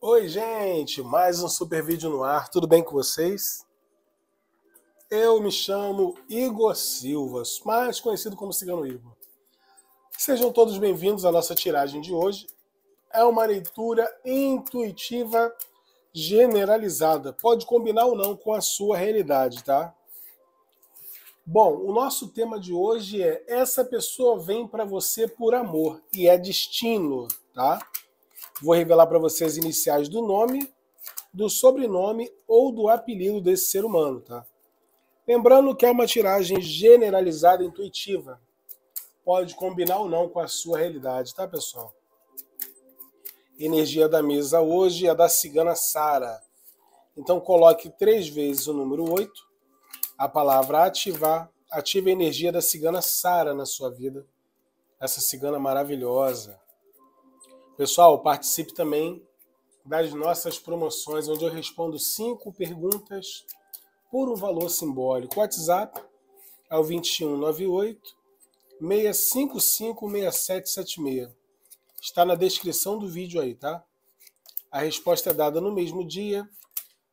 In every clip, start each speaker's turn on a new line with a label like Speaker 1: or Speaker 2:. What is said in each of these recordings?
Speaker 1: Oi, gente! Mais um super vídeo no ar, tudo bem com vocês? Eu me chamo Igor Silva, mais conhecido como Cigano Igor. Sejam todos bem-vindos à nossa tiragem de hoje. É uma leitura intuitiva generalizada, pode combinar ou não com a sua realidade, tá? Bom, o nosso tema de hoje é essa pessoa vem para você por amor e é destino, tá? Vou revelar para vocês as iniciais do nome, do sobrenome ou do apelido desse ser humano, tá? Lembrando que é uma tiragem generalizada intuitiva. Pode combinar ou não com a sua realidade, tá, pessoal? Energia da mesa hoje é da cigana Sara. Então coloque três vezes o número 8, a palavra ativar, ative a energia da cigana Sara na sua vida. Essa cigana maravilhosa. Pessoal, participe também das nossas promoções, onde eu respondo cinco perguntas por um valor simbólico. O WhatsApp é o 2198 655 6776. Está na descrição do vídeo aí, tá? A resposta é dada no mesmo dia,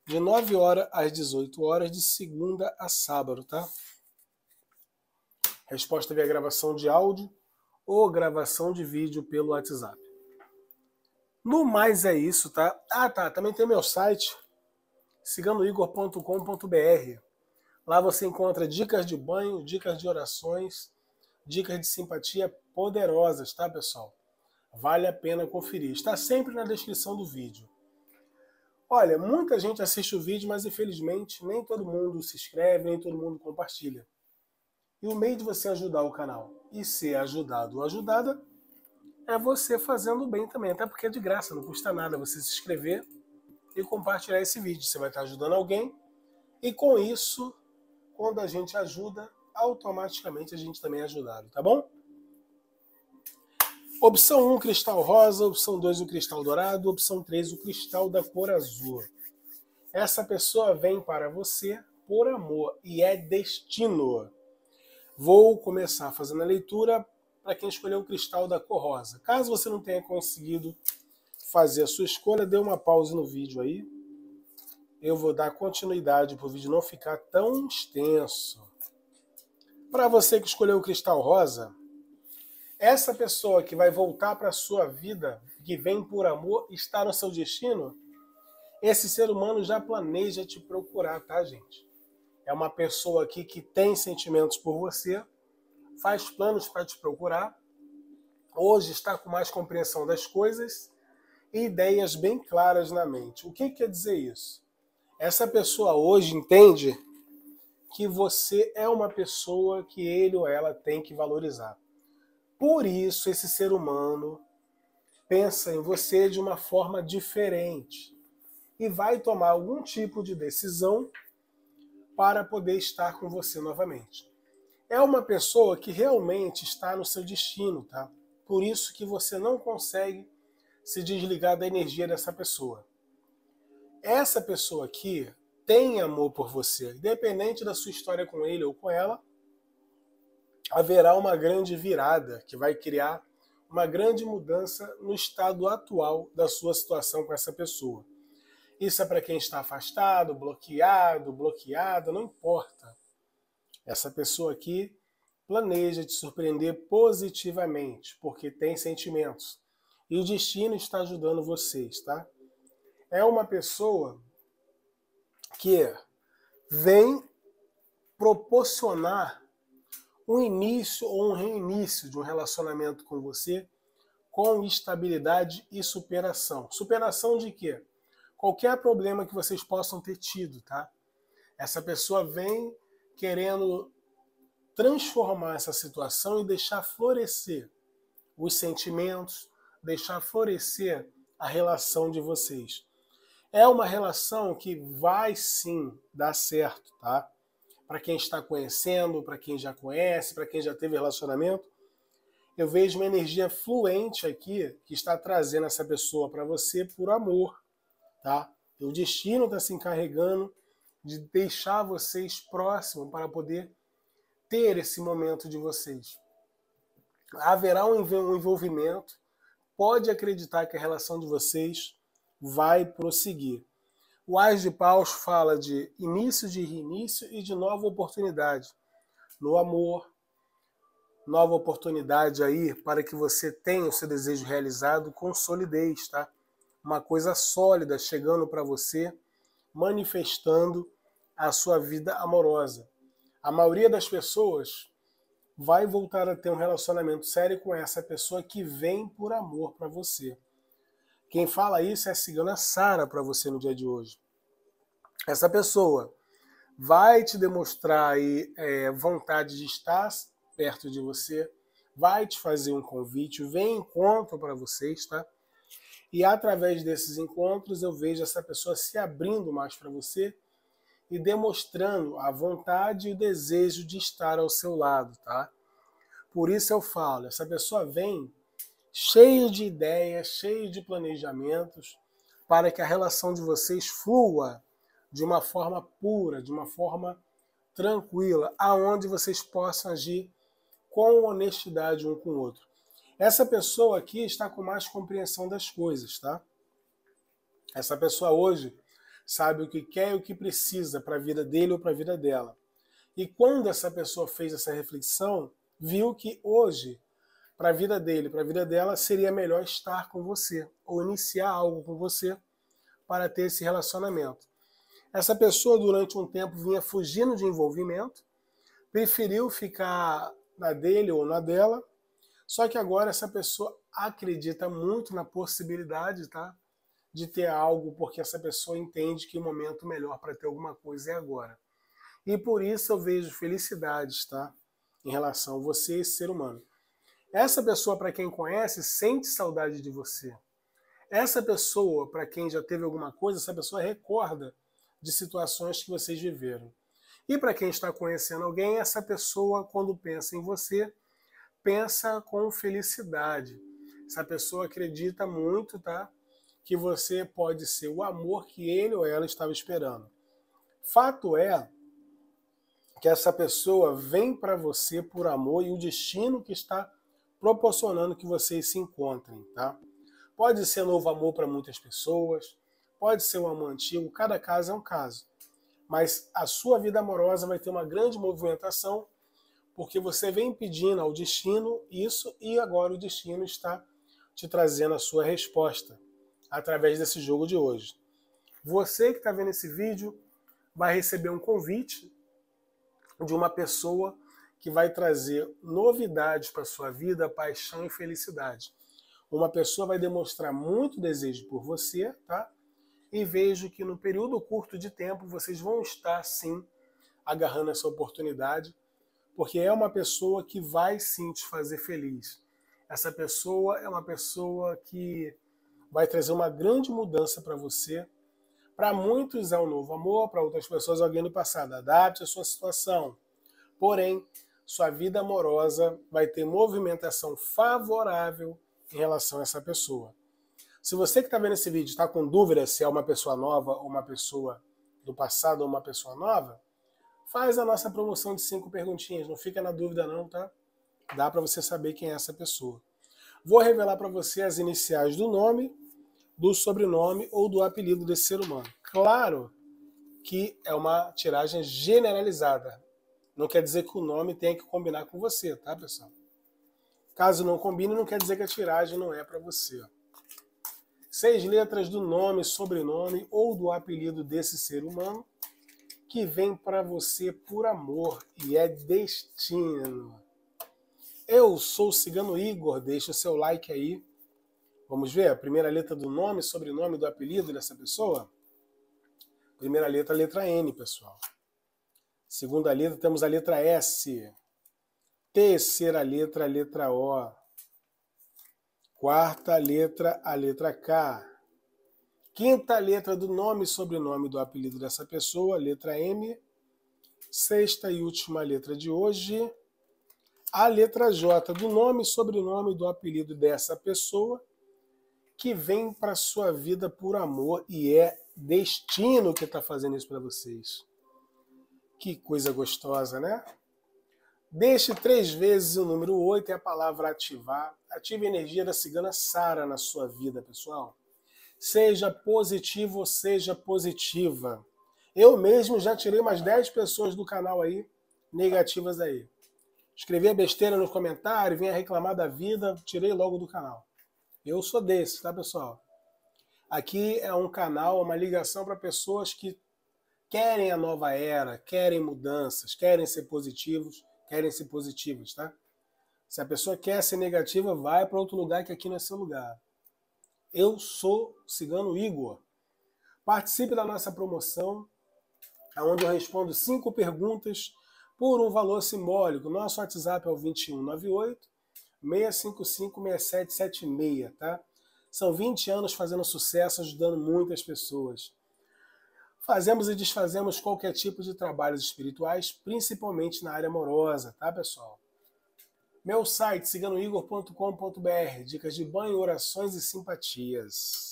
Speaker 1: de 9 horas às 18 horas, de segunda a sábado, tá? Resposta via gravação de áudio ou gravação de vídeo pelo WhatsApp. No mais é isso, tá? Ah, tá. Também tem meu site, ciganoigor.com.br. Lá você encontra dicas de banho, dicas de orações, dicas de simpatia poderosas, tá, pessoal? Vale a pena conferir. Está sempre na descrição do vídeo. Olha, muita gente assiste o vídeo, mas infelizmente nem todo mundo se inscreve, nem todo mundo compartilha. E o meio de você ajudar o canal e ser ajudado ou ajudada é você fazendo bem também, até porque é de graça, não custa nada você se inscrever e compartilhar esse vídeo. Você vai estar ajudando alguém e com isso, quando a gente ajuda, automaticamente a gente também é ajudado, tá bom? Opção 1, cristal rosa. Opção 2, o cristal dourado. Opção 3, o cristal da cor azul. Essa pessoa vem para você por amor e é destino. Vou começar fazendo a leitura para quem escolheu o cristal da cor rosa. Caso você não tenha conseguido fazer a sua escolha, dê uma pausa no vídeo aí. Eu vou dar continuidade para o vídeo não ficar tão extenso. Para você que escolheu o cristal rosa, essa pessoa que vai voltar para a sua vida, que vem por amor, está no seu destino, esse ser humano já planeja te procurar, tá, gente? É uma pessoa aqui que tem sentimentos por você, faz planos para te procurar, hoje está com mais compreensão das coisas e ideias bem claras na mente. O que quer dizer isso? Essa pessoa hoje entende que você é uma pessoa que ele ou ela tem que valorizar. Por isso, esse ser humano pensa em você de uma forma diferente e vai tomar algum tipo de decisão para poder estar com você novamente é uma pessoa que realmente está no seu destino, tá? Por isso que você não consegue se desligar da energia dessa pessoa. Essa pessoa aqui tem amor por você, independente da sua história com ele ou com ela, haverá uma grande virada que vai criar uma grande mudança no estado atual da sua situação com essa pessoa. Isso é para quem está afastado, bloqueado, bloqueada, não importa. Essa pessoa aqui planeja te surpreender positivamente, porque tem sentimentos. E o destino está ajudando vocês, tá? É uma pessoa que vem proporcionar um início ou um reinício de um relacionamento com você com estabilidade e superação. Superação de quê? Qualquer problema que vocês possam ter tido, tá? Essa pessoa vem querendo transformar essa situação e deixar florescer os sentimentos, deixar florescer a relação de vocês. É uma relação que vai sim dar certo, tá? Para quem está conhecendo, para quem já conhece, para quem já teve relacionamento, eu vejo uma energia fluente aqui que está trazendo essa pessoa para você por amor, tá? O destino está se encarregando de deixar vocês próximos para poder ter esse momento de vocês. Haverá um envolvimento, pode acreditar que a relação de vocês vai prosseguir. O Ais de Paus fala de início de reinício e de nova oportunidade no amor, nova oportunidade aí para que você tenha o seu desejo realizado com solidez, tá? Uma coisa sólida chegando para você, manifestando a sua vida amorosa. A maioria das pessoas vai voltar a ter um relacionamento sério com essa pessoa que vem por amor para você. Quem fala isso é a cigana Sara para você no dia de hoje. Essa pessoa vai te demonstrar aí, é, vontade de estar perto de você, vai te fazer um convite, vem encontro para vocês, tá? E através desses encontros eu vejo essa pessoa se abrindo mais para você e demonstrando a vontade e o desejo de estar ao seu lado, tá? Por isso eu falo, essa pessoa vem cheio de ideias, cheio de planejamentos, para que a relação de vocês flua de uma forma pura, de uma forma tranquila, aonde vocês possam agir com honestidade um com o outro. Essa pessoa aqui está com mais compreensão das coisas, tá? Essa pessoa hoje sabe o que quer e o que precisa para a vida dele ou para a vida dela. E quando essa pessoa fez essa reflexão, viu que hoje, para a vida dele, para a vida dela, seria melhor estar com você ou iniciar algo com você para ter esse relacionamento. Essa pessoa, durante um tempo, vinha fugindo de envolvimento, preferiu ficar na dele ou na dela, só que agora essa pessoa acredita muito na possibilidade, tá? de ter algo, porque essa pessoa entende que o momento melhor para ter alguma coisa é agora. E por isso eu vejo felicidades, tá? Em relação a você, esse ser humano. Essa pessoa, para quem conhece, sente saudade de você. Essa pessoa, para quem já teve alguma coisa, essa pessoa recorda de situações que vocês viveram. E para quem está conhecendo alguém, essa pessoa, quando pensa em você, pensa com felicidade. Essa pessoa acredita muito, tá? que você pode ser o amor que ele ou ela estava esperando. Fato é que essa pessoa vem para você por amor e o destino que está proporcionando que vocês se encontrem, tá? Pode ser novo amor para muitas pessoas, pode ser um amor antigo, cada caso é um caso. Mas a sua vida amorosa vai ter uma grande movimentação, porque você vem pedindo ao destino isso e agora o destino está te trazendo a sua resposta através desse jogo de hoje. Você que está vendo esse vídeo vai receber um convite de uma pessoa que vai trazer novidades para sua vida, paixão e felicidade. Uma pessoa vai demonstrar muito desejo por você, tá? E vejo que no período curto de tempo vocês vão estar sim agarrando essa oportunidade, porque é uma pessoa que vai sim te fazer feliz. Essa pessoa é uma pessoa que vai trazer uma grande mudança para você. Para muitos é um novo amor, para outras pessoas é alguém do passado. Adapte a sua situação. Porém, sua vida amorosa vai ter movimentação favorável em relação a essa pessoa. Se você que está vendo esse vídeo está com dúvida se é uma pessoa nova ou uma pessoa do passado ou uma pessoa nova, faz a nossa promoção de cinco perguntinhas. Não fica na dúvida não, tá? Dá para você saber quem é essa pessoa. Vou revelar para você as iniciais do nome do sobrenome ou do apelido desse ser humano. Claro que é uma tiragem generalizada. Não quer dizer que o nome tenha que combinar com você, tá, pessoal? Caso não combine, não quer dizer que a tiragem não é para você. Seis letras do nome, sobrenome ou do apelido desse ser humano que vem para você por amor e é destino. Eu sou o Cigano Igor, deixa o seu like aí Vamos ver a primeira letra do nome, sobrenome, do apelido dessa pessoa? Primeira letra, letra N, pessoal. Segunda letra, temos a letra S. Terceira letra, letra O. Quarta letra, a letra K. Quinta letra do nome e sobrenome do apelido dessa pessoa, letra M. Sexta e última letra de hoje, a letra J do nome, sobrenome do apelido dessa pessoa, que vem para sua vida por amor e é destino que está fazendo isso para vocês. Que coisa gostosa, né? Deixe três vezes o número 8 e é a palavra ativar. Ative a energia da cigana Sara na sua vida, pessoal. Seja positivo ou seja positiva. Eu mesmo já tirei umas 10 pessoas do canal aí, negativas aí. a besteira nos comentários, vinha reclamar da vida, tirei logo do canal. Eu sou desse, tá, pessoal? Aqui é um canal, uma ligação para pessoas que querem a nova era, querem mudanças, querem ser positivos, querem ser positivas, tá? Se a pessoa quer ser negativa, vai para outro lugar que aqui não é seu lugar. Eu sou Cigano Igor. Participe da nossa promoção, onde eu respondo cinco perguntas por um valor simbólico. Nosso WhatsApp é o 2198 6556776, tá? São 20 anos fazendo sucesso, ajudando muitas pessoas. Fazemos e desfazemos qualquer tipo de trabalhos espirituais, principalmente na área amorosa, tá, pessoal? Meu site, siganoigor.com.br, dicas de banho, orações e simpatias.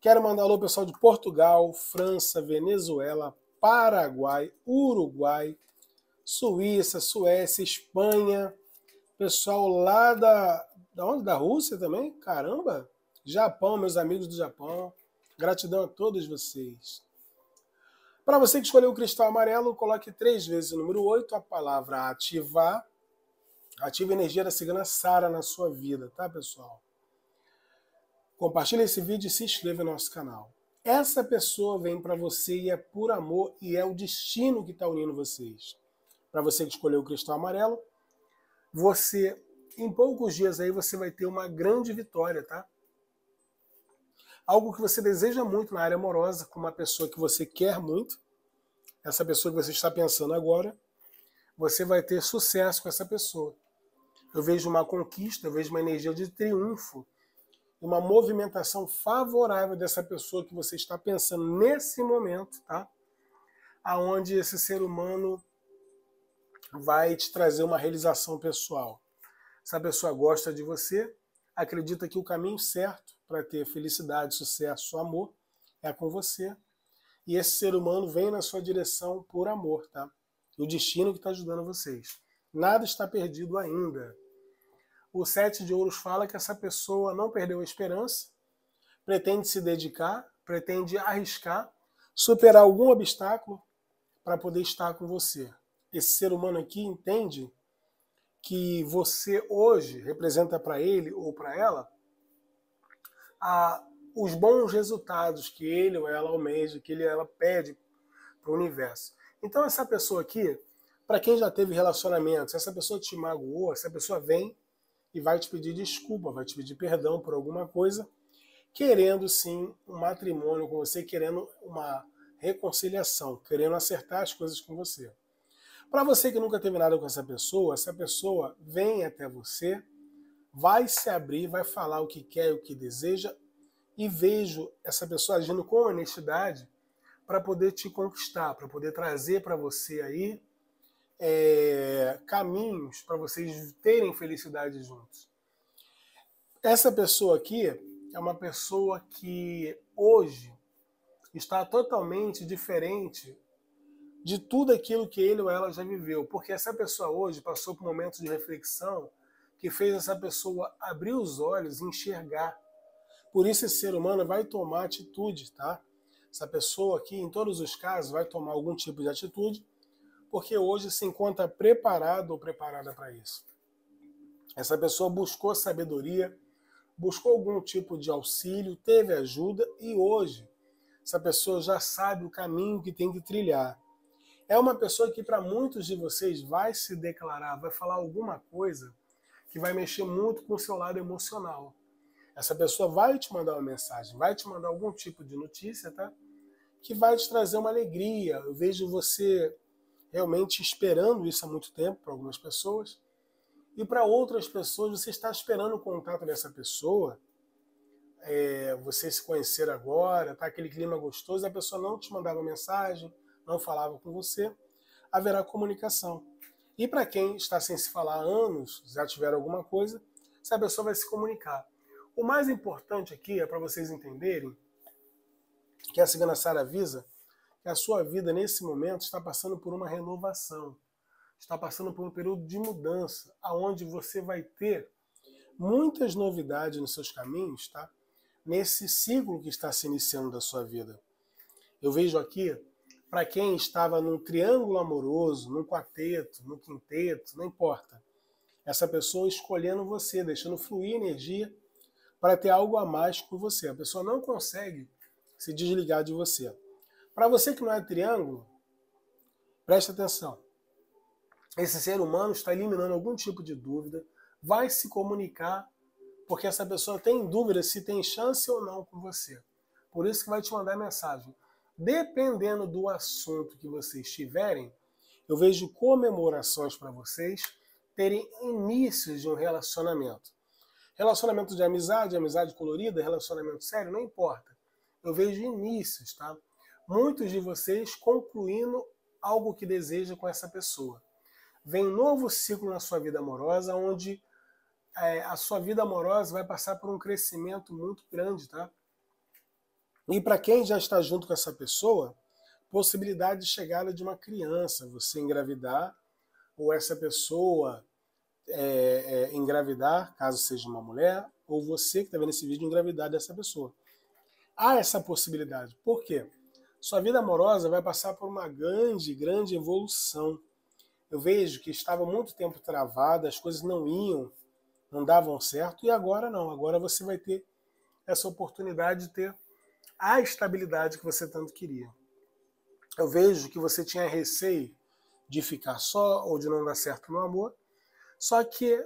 Speaker 1: Quero mandar alô pessoal de Portugal, França, Venezuela, Paraguai, Uruguai, Suíça, Suécia, Espanha, Pessoal lá da. Da onde? Da Rússia também? Caramba! Japão, meus amigos do Japão. Gratidão a todos vocês. Para você que escolheu o cristal amarelo, coloque três vezes o número 8, a palavra ativar. Ative a energia da cigana Sara na sua vida, tá, pessoal? Compartilhe esse vídeo e se inscreva no nosso canal. Essa pessoa vem para você e é por amor e é o destino que está unindo vocês. Para você que escolheu o cristal amarelo, você em poucos dias aí você vai ter uma grande vitória, tá? Algo que você deseja muito na área amorosa, com uma pessoa que você quer muito, essa pessoa que você está pensando agora, você vai ter sucesso com essa pessoa. Eu vejo uma conquista, eu vejo uma energia de triunfo, uma movimentação favorável dessa pessoa que você está pensando nesse momento, tá? Aonde esse ser humano vai te trazer uma realização pessoal. Se a pessoa gosta de você, acredita que o caminho certo para ter felicidade, sucesso, amor é com você. E esse ser humano vem na sua direção por amor, tá? E o destino que está ajudando vocês. Nada está perdido ainda. O Sete de Ouros fala que essa pessoa não perdeu a esperança, pretende se dedicar, pretende arriscar, superar algum obstáculo para poder estar com você esse ser humano aqui entende que você hoje representa para ele ou para ela a, os bons resultados que ele ou ela almeja, que ele ou ela pede para o universo. Então essa pessoa aqui, para quem já teve relacionamentos, essa pessoa te magoou, essa pessoa vem e vai te pedir desculpa, vai te pedir perdão por alguma coisa, querendo sim um matrimônio com você, querendo uma reconciliação, querendo acertar as coisas com você. Para você que nunca teve nada com essa pessoa, essa pessoa vem até você, vai se abrir, vai falar o que quer, o que deseja, e vejo essa pessoa agindo com honestidade para poder te conquistar, para poder trazer para você aí é, caminhos para vocês terem felicidade juntos. Essa pessoa aqui é uma pessoa que hoje está totalmente diferente de tudo aquilo que ele ou ela já viveu, porque essa pessoa hoje passou por um momento de reflexão que fez essa pessoa abrir os olhos e enxergar. Por isso esse ser humano vai tomar atitude, tá? Essa pessoa aqui, em todos os casos, vai tomar algum tipo de atitude, porque hoje se encontra preparado ou preparada para isso. Essa pessoa buscou sabedoria, buscou algum tipo de auxílio, teve ajuda e hoje essa pessoa já sabe o caminho que tem que trilhar é uma pessoa que para muitos de vocês vai se declarar, vai falar alguma coisa que vai mexer muito com o seu lado emocional. Essa pessoa vai te mandar uma mensagem, vai te mandar algum tipo de notícia, tá? Que vai te trazer uma alegria. Eu vejo você realmente esperando isso há muito tempo para algumas pessoas. E para outras pessoas, você está esperando o contato dessa pessoa, é, se conhecer agora, tá aquele clima gostoso, a pessoa não te mandava mensagem, não falava com você, haverá comunicação. E para quem está sem se falar há anos, já tiver alguma coisa, essa pessoa vai se comunicar. O mais importante aqui é para vocês entenderem que a Cigana Sara avisa que a sua vida nesse momento está passando por uma renovação, está passando por um período de mudança, aonde você vai ter muitas novidades nos seus caminhos, tá? Nesse ciclo que está se iniciando da sua vida. Eu vejo aqui para quem estava num triângulo amoroso, num quarteto, num quinteto, não importa. Essa pessoa escolhendo você, deixando fluir energia para ter algo a mais com você. A pessoa não consegue se desligar de você. Para você que não é triângulo, preste atenção. Esse ser humano está eliminando algum tipo de dúvida, vai se comunicar, porque essa pessoa tem dúvida se tem chance ou não com você. Por isso que vai te mandar mensagem. Dependendo do assunto que vocês tiverem, eu vejo comemorações para vocês terem inícios de um relacionamento. Relacionamento de amizade, amizade colorida, relacionamento sério, não importa. Eu vejo inícios, tá? Muitos de vocês concluindo algo que deseja com essa pessoa. Vem um novo ciclo na sua vida amorosa, onde é, a sua vida amorosa vai passar por um crescimento muito grande, tá? E para quem já está junto com essa pessoa, possibilidade de chegada de uma criança, você engravidar, ou essa pessoa é, é, engravidar, caso seja uma mulher, ou você que está vendo esse vídeo engravidar dessa pessoa. Há essa possibilidade. Por quê? Sua vida amorosa vai passar por uma grande, grande evolução. Eu vejo que estava muito tempo travada, as coisas não iam, não davam certo, e agora não. Agora você vai ter essa oportunidade de ter a estabilidade que você tanto queria. Eu vejo que você tinha receio de ficar só ou de não dar certo no amor, só que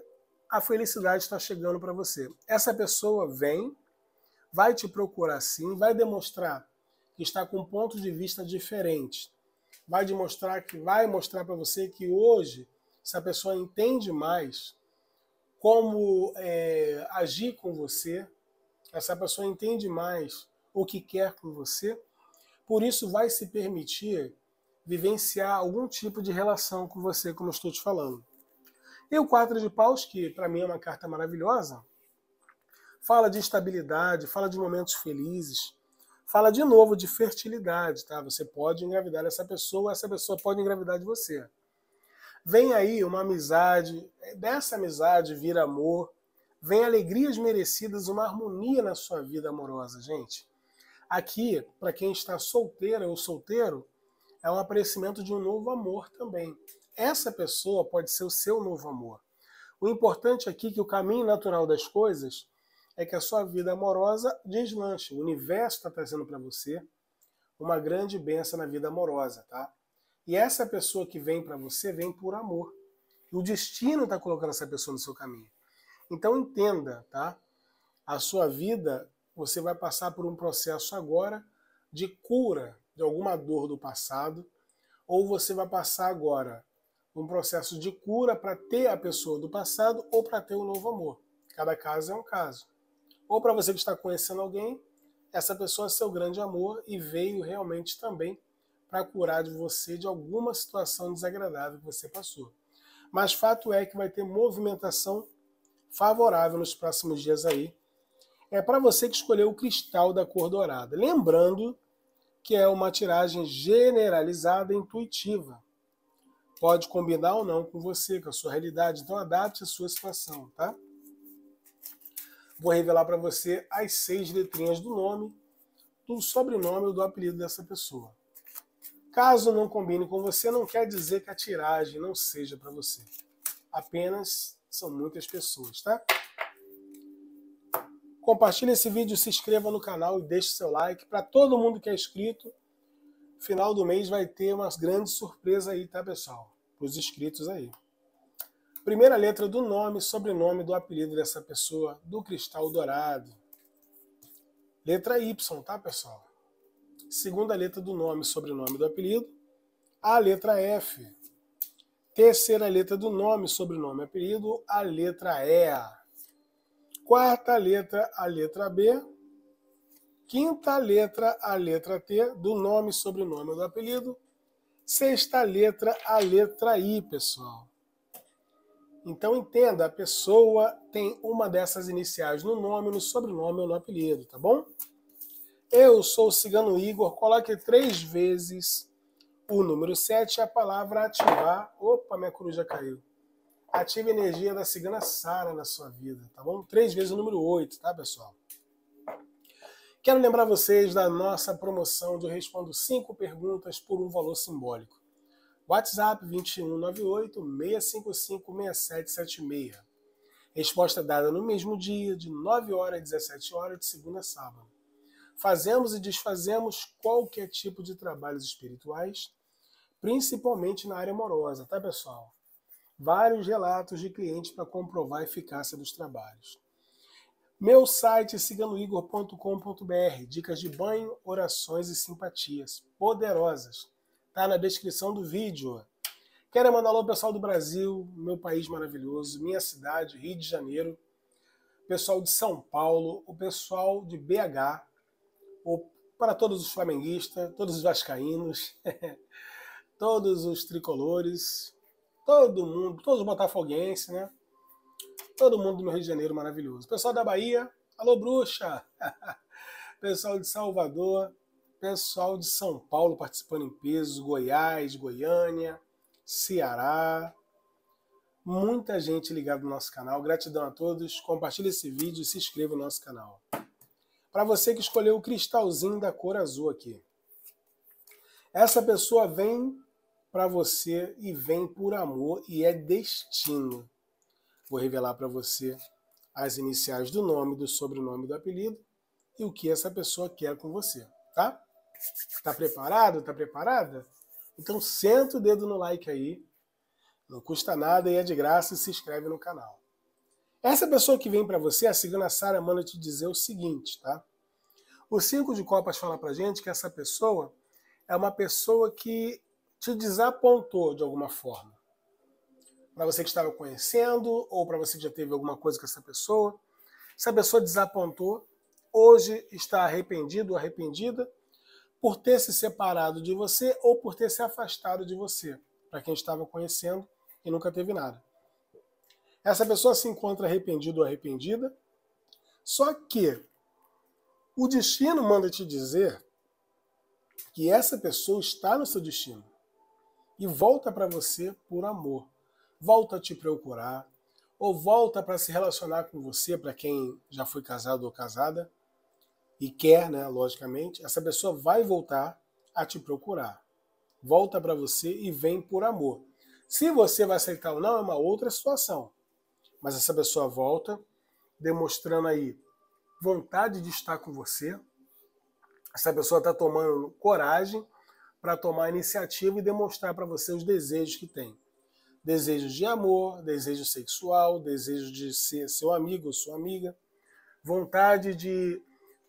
Speaker 1: a felicidade está chegando para você. Essa pessoa vem, vai te procurar sim, vai demonstrar que está com um ponto de vista diferente, vai demonstrar que vai mostrar para você que hoje essa pessoa entende mais como é, agir com você, essa pessoa entende mais o que quer com você, por isso vai se permitir vivenciar algum tipo de relação com você, como estou te falando. E o 4 de paus, que para mim é uma carta maravilhosa, fala de estabilidade, fala de momentos felizes, fala de novo de fertilidade, tá? Você pode engravidar essa pessoa, essa pessoa pode engravidar de você. Vem aí uma amizade, dessa amizade vira amor, vem alegrias merecidas, uma harmonia na sua vida amorosa, gente. Aqui, para quem está solteira ou solteiro, é um aparecimento de um novo amor também. Essa pessoa pode ser o seu novo amor. O importante aqui é que o caminho natural das coisas é que a sua vida amorosa deslanche. O universo está trazendo para você uma grande benção na vida amorosa, tá? E essa pessoa que vem para você vem por amor. E o destino está colocando essa pessoa no seu caminho. Então entenda, tá? A sua vida você vai passar por um processo agora de cura de alguma dor do passado, ou você vai passar agora um processo de cura para ter a pessoa do passado ou para ter um novo amor. Cada caso é um caso. Ou para você que está conhecendo alguém, essa pessoa é seu grande amor e veio realmente também para curar de você de alguma situação desagradável que você passou. Mas fato é que vai ter movimentação favorável nos próximos dias aí é para você que escolheu o cristal da cor dourada. Lembrando que é uma tiragem generalizada intuitiva. Pode combinar ou não com você, com a sua realidade. Então adapte a sua situação, tá? Vou revelar para você as seis letrinhas do nome, do sobrenome ou do apelido dessa pessoa. Caso não combine com você, não quer dizer que a tiragem não seja para você. Apenas são muitas pessoas, tá? Compartilhe esse vídeo, se inscreva no canal e deixe seu like. Para todo mundo que é inscrito, final do mês vai ter uma grande surpresa aí, tá, pessoal? Para os inscritos aí. Primeira letra do nome, sobrenome do apelido dessa pessoa, do cristal dourado. Letra Y, tá, pessoal? Segunda letra do nome, sobrenome do apelido. A letra F. Terceira letra do nome, sobrenome, apelido. A letra E. Quarta letra, a letra B. Quinta letra, a letra T, do nome, sobrenome ou do apelido. Sexta letra, a letra I, pessoal. Então entenda, a pessoa tem uma dessas iniciais no nome, no sobrenome ou no apelido, tá bom? Eu sou o cigano Igor, coloque três vezes o número 7 e a palavra ativar. Opa, minha coruja caiu ative a energia da cigana Sara na sua vida, tá bom? Três vezes o número 8, tá, pessoal? Quero lembrar vocês da nossa promoção de Respondo cinco Perguntas por um Valor Simbólico. WhatsApp 2198-655-6776. Resposta dada no mesmo dia, de 9 horas a 17 horas, de segunda a sábado. Fazemos e desfazemos qualquer tipo de trabalhos espirituais, principalmente na área amorosa, tá, pessoal? vários relatos de clientes para comprovar a eficácia dos trabalhos. Meu site siganoigor.com.br, dicas de banho, orações e simpatias poderosas. Tá na descrição do vídeo. Quero mandar alô pessoal do Brasil, meu país maravilhoso, minha cidade, Rio de Janeiro, pessoal de São Paulo, o pessoal de BH, o, para todos os flamenguistas, todos os vascaínos, todos os tricolores, todo mundo, todos os botafoguenses, né? Todo mundo do Rio de Janeiro maravilhoso. Pessoal da Bahia, alô bruxa! pessoal de Salvador, pessoal de São Paulo participando em peso, Goiás, Goiânia, Ceará. Muita gente ligada no nosso canal. Gratidão a todos. Compartilhe esse vídeo e se inscreva no nosso canal. Para você que escolheu o cristalzinho da cor azul aqui. Essa pessoa vem para você e vem por amor e é destino. Vou revelar para você as iniciais do nome, do sobrenome, do apelido e o que essa pessoa quer com você, tá? Tá preparado? Tá preparada? Então senta o dedo no like aí. Não custa nada e é de graça e se inscreve no canal. Essa pessoa que vem para você, a cigana Sara, manda te dizer o seguinte, tá? O cinco de copas fala pra gente que essa pessoa é uma pessoa que te desapontou de alguma forma. Para você que estava conhecendo, ou para você que já teve alguma coisa com essa pessoa. essa pessoa desapontou, hoje está arrependido ou arrependida por ter se separado de você ou por ter se afastado de você, para quem estava conhecendo e nunca teve nada. Essa pessoa se encontra arrependido ou arrependida, só que o destino manda te dizer que essa pessoa está no seu destino e volta para você por amor. Volta a te procurar, ou volta para se relacionar com você, para quem já foi casado ou casada e quer, né, logicamente, essa pessoa vai voltar a te procurar. Volta para você e vem por amor. Se você vai aceitar ou não é uma outra situação. Mas essa pessoa volta demonstrando aí vontade de estar com você. Essa pessoa está tomando coragem para tomar a iniciativa e demonstrar para você os desejos que tem. Desejos de amor, desejo sexual, desejo de ser seu amigo ou sua amiga, vontade de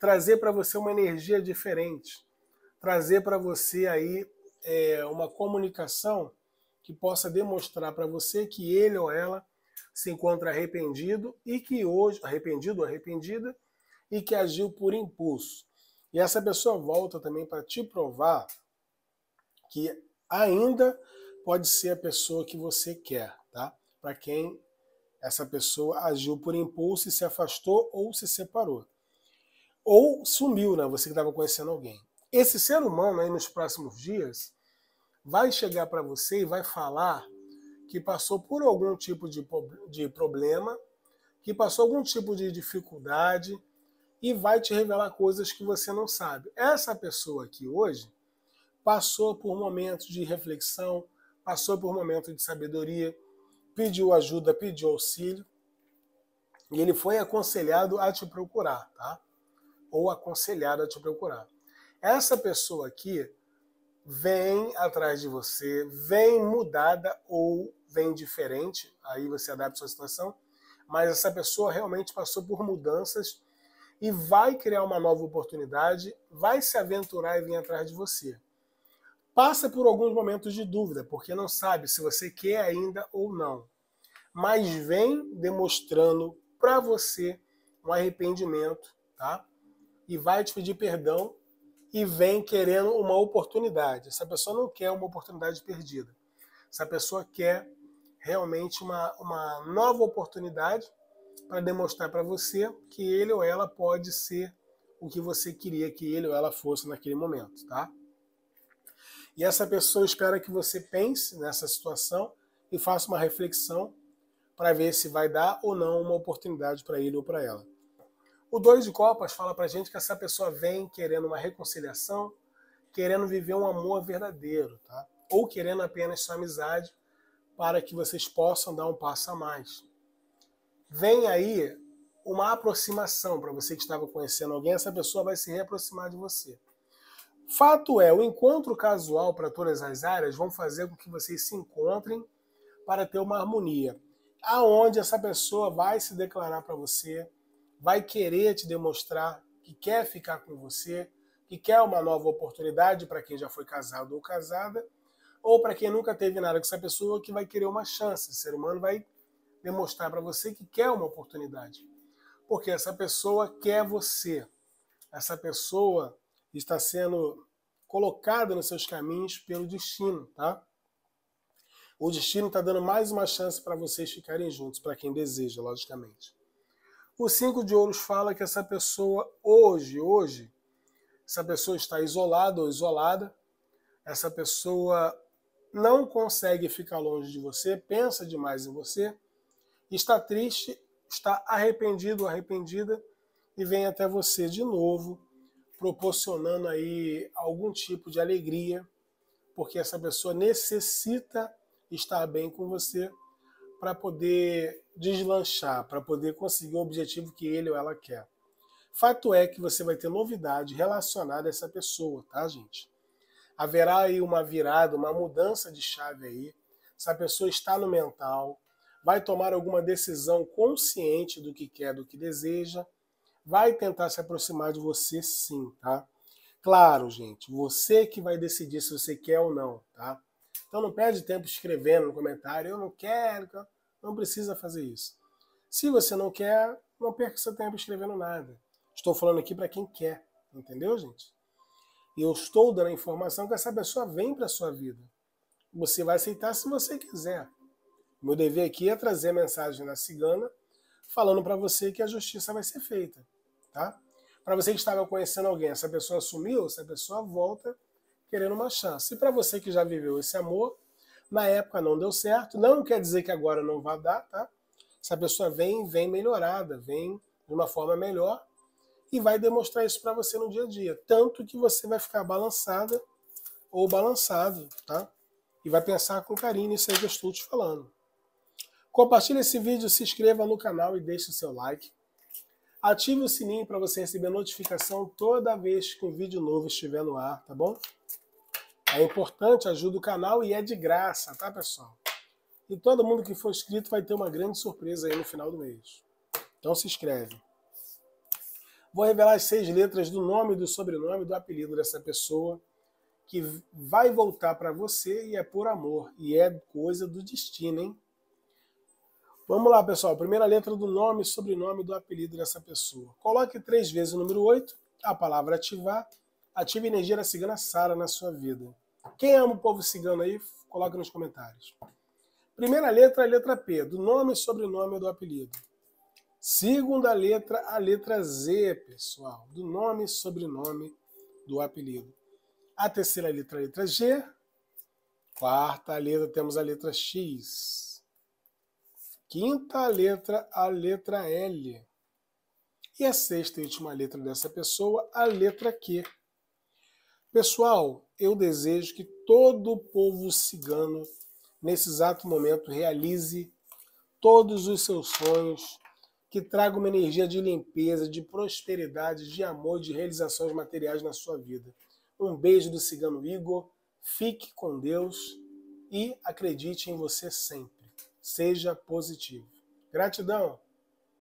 Speaker 1: trazer para você uma energia diferente, trazer para você aí é, uma comunicação que possa demonstrar para você que ele ou ela se encontra arrependido e que hoje, arrependido ou arrependida, e que agiu por impulso. E essa pessoa volta também para te provar que ainda pode ser a pessoa que você quer, tá? Para quem essa pessoa agiu por impulso e se afastou ou se separou. Ou sumiu, né? Você que estava conhecendo alguém. Esse ser humano aí nos próximos dias vai chegar para você e vai falar que passou por algum tipo de, de problema, que passou algum tipo de dificuldade e vai te revelar coisas que você não sabe. Essa pessoa aqui hoje passou por momentos de reflexão, passou por momentos de sabedoria, pediu ajuda, pediu auxílio, e ele foi aconselhado a te procurar, tá? Ou aconselhado a te procurar. Essa pessoa aqui vem atrás de você, vem mudada ou vem diferente, aí você adapta a sua situação, mas essa pessoa realmente passou por mudanças e vai criar uma nova oportunidade, vai se aventurar e vir atrás de você passa por alguns momentos de dúvida, porque não sabe se você quer ainda ou não. Mas vem demonstrando para você um arrependimento, tá? E vai te pedir perdão e vem querendo uma oportunidade. Essa pessoa não quer uma oportunidade perdida. Essa pessoa quer realmente uma, uma nova oportunidade para demonstrar para você que ele ou ela pode ser o que você queria que ele ou ela fosse naquele momento, tá? E essa pessoa espera que você pense nessa situação e faça uma reflexão para ver se vai dar ou não uma oportunidade para ele ou para ela. O Dois de Copas fala para gente que essa pessoa vem querendo uma reconciliação, querendo viver um amor verdadeiro, tá? ou querendo apenas sua amizade para que vocês possam dar um passo a mais. Vem aí uma aproximação para você que estava conhecendo alguém, essa pessoa vai se reaproximar de você. Fato é, o encontro casual para todas as áreas vão fazer com que vocês se encontrem para ter uma harmonia, aonde essa pessoa vai se declarar para você, vai querer te demonstrar que quer ficar com você, que quer uma nova oportunidade para quem já foi casado ou casada, ou para quem nunca teve nada com essa pessoa que vai querer uma chance. O ser humano vai demonstrar para você que quer uma oportunidade. Porque essa pessoa quer você. Essa pessoa está sendo colocada nos seus caminhos pelo destino, tá? O destino está dando mais uma chance para vocês ficarem juntos, para quem deseja, logicamente. O cinco de ouros fala que essa pessoa hoje, hoje, essa pessoa está isolada ou isolada, essa pessoa não consegue ficar longe de você, pensa demais em você, está triste, está arrependido ou arrependida e vem até você de novo proporcionando aí algum tipo de alegria, porque essa pessoa necessita estar bem com você para poder deslanchar, para poder conseguir o objetivo que ele ou ela quer. Fato é que você vai ter novidade relacionada a essa pessoa, tá, gente? Haverá aí uma virada, uma mudança de chave aí. Essa pessoa está no mental, vai tomar alguma decisão consciente do que quer, do que deseja, vai tentar se aproximar de você sim, tá? Claro, gente, você que vai decidir se você quer ou não, tá? Então não perde tempo escrevendo no comentário, eu não quero, não precisa fazer isso. Se você não quer, não perca seu tempo escrevendo nada. Estou falando aqui para quem quer, entendeu, gente? E eu estou dando a informação que essa pessoa vem para sua vida. Você vai aceitar se você quiser. Meu dever aqui é trazer a mensagem na cigana falando para você que a justiça vai ser feita. Tá? Para você que estava conhecendo alguém, essa pessoa sumiu, essa pessoa volta querendo uma chance. E para você que já viveu esse amor, na época não deu certo, não quer dizer que agora não vai dar, tá? Essa pessoa vem, vem melhorada, vem de uma forma melhor e vai demonstrar isso para você no dia a dia, tanto que você vai ficar balançada ou balançado, tá? E vai pensar com carinho nisso aí que eu estou te falando. Compartilhe esse vídeo, se inscreva no canal e deixe o seu like. Ative o sininho para você receber notificação toda vez que um vídeo novo estiver no ar, tá bom? É importante, ajuda o canal e é de graça, tá, pessoal? E todo mundo que for inscrito vai ter uma grande surpresa aí no final do mês. Então se inscreve. Vou revelar as seis letras do nome, do sobrenome, do apelido dessa pessoa que vai voltar para você e é por amor e é coisa do destino, hein? Vamos lá, pessoal. Primeira letra do nome e sobrenome do apelido dessa pessoa. Coloque três vezes o número 8, a palavra ativar. Ative a energia da cigana Sara na sua vida. Quem ama o povo cigano aí, coloque nos comentários. Primeira letra, a letra P, do nome e sobrenome do apelido. Segunda letra, a letra Z, pessoal, do nome e sobrenome do apelido. A terceira letra, a letra G. Quarta letra, temos a letra X quinta letra, a letra L. E a sexta e última letra dessa pessoa, a letra Q. Pessoal, eu desejo que todo o povo cigano, nesse exato momento, realize todos os seus sonhos, que traga uma energia de limpeza, de prosperidade, de amor, de realizações materiais na sua vida. Um beijo do cigano Igor, fique com Deus e acredite em você sempre seja positivo. Gratidão!